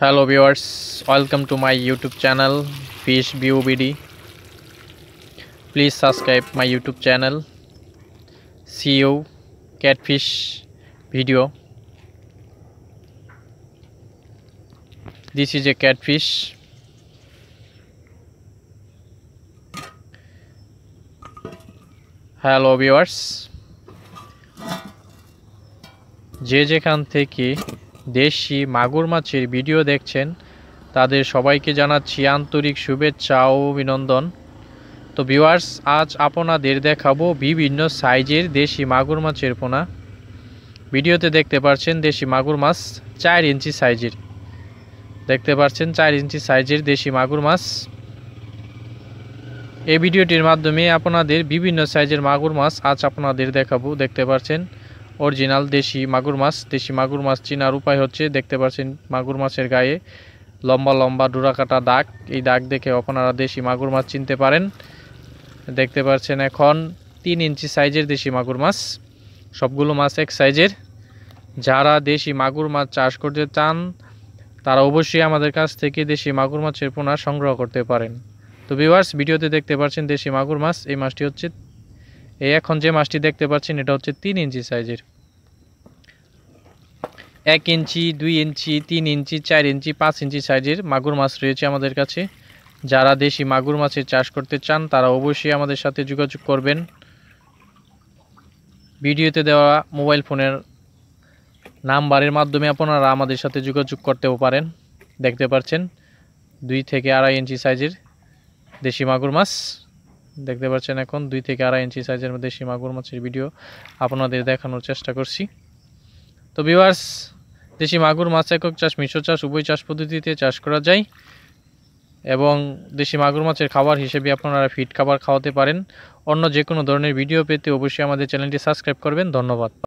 hello viewers welcome to my youtube channel fish bubd please subscribe my youtube channel see you catfish video this is a catfish Hello viewers. JJ Khan থেকে দেশি মাগুর মাছের video দেখছেন তাদের সবাইকে জানাচ্ছি আন্তরিক শুভেচ্ছা ও অভিনন্দন তো ভিউয়ার্স আজ আপনাদের দেখাবো বিভিন্ন সাইজের দেশি মাগুর মাছের পোনা ভিডিওতে দেখতে পাচ্ছেন দেশি মাগুর মাছ চার ইঞ্চি সাইজের দেখতে পাচ্ছেন চার ইঞ্চি সাইজের দেশি মাগুর মাছ এই ভিডিওটির মাধ্যমে আপনাদের বিভিন্ন সাইজের মাগুর মাছ আজ আপনাদের দেখাবো দেখতে পাচ্ছেন অরিজিনাল দেশি মাগুর মাছ দেশি মাগুর মাছ চিনার উপায় হচ্ছে দেখতে পাচ্ছেন মাগুর মাছের গায়ে লম্বা লম্বা ডোরাকাটা দাগ এই দাগ দেখে আপনারা দেশি মাগুর মাছ চিনতে পারেন দেখতে পাচ্ছেন এখন তিন ইঞ্চি সাইজের দেশি মাগুর মাছ সবগুলো মাছ এক সাইজের যারা দেশি মাগুর মাছ চাষ করতে চান তারা অবশ্যই আমাদের কাছ থেকে দেশি মাগুর মাছের পোনা সংগ্রহ করতে পারেন তো ভিউয়ার্স ভিডিওতে দেখতে পাচ্ছেন দেশি মাগুর মাছ এই মাছটি হচ্ছে এই এখন যে মাছটি দেখতে পাচ্ছেন এটা হচ্ছে তিন ইঞ্চি সাইজের এক ইঞ্চি দুই ইঞ্চি তিন ইঞ্চি চার ইঞ্চি পাঁচ ইঞ্চি সাইজের মাগুর মাছ রয়েছে আমাদের কাছে যারা দেশি মাগুর মাছের চাষ করতে চান তারা অবশ্যই আমাদের সাথে যোগাযোগ করবেন ভিডিওতে দেওয়া মোবাইল ফোনের নাম্বারের মাধ্যমে আপনারা আমাদের সাথে যোগাযোগ করতেও পারেন দেখতে পাচ্ছেন দুই থেকে আড়াই ইঞ্চি সাইজের দেশি মাগুর মাছ দেখতে পাচ্ছেন এখন দুই থেকে আড়াই ইঞ্চি সাইজের মধ্যে মাগুর মাছের ভিডিও আপনাদের দেখানোর চেষ্টা করছি তো বিভার্স দেশি মাগুর মাছ একক চাষ মিশ্র চাষ উভয় চাষ পদ্ধতিতে চাষ করা যায় এবং দেশি মাগুর মাছের খাবার হিসেবে আপনারা ফিট খাবার খাওয়াতে পারেন অন্য যে কোনো ধরনের ভিডিও পেতে অবশ্যই আমাদের চ্যানেলটি সাবস্ক্রাইব করবেন ধন্যবাদ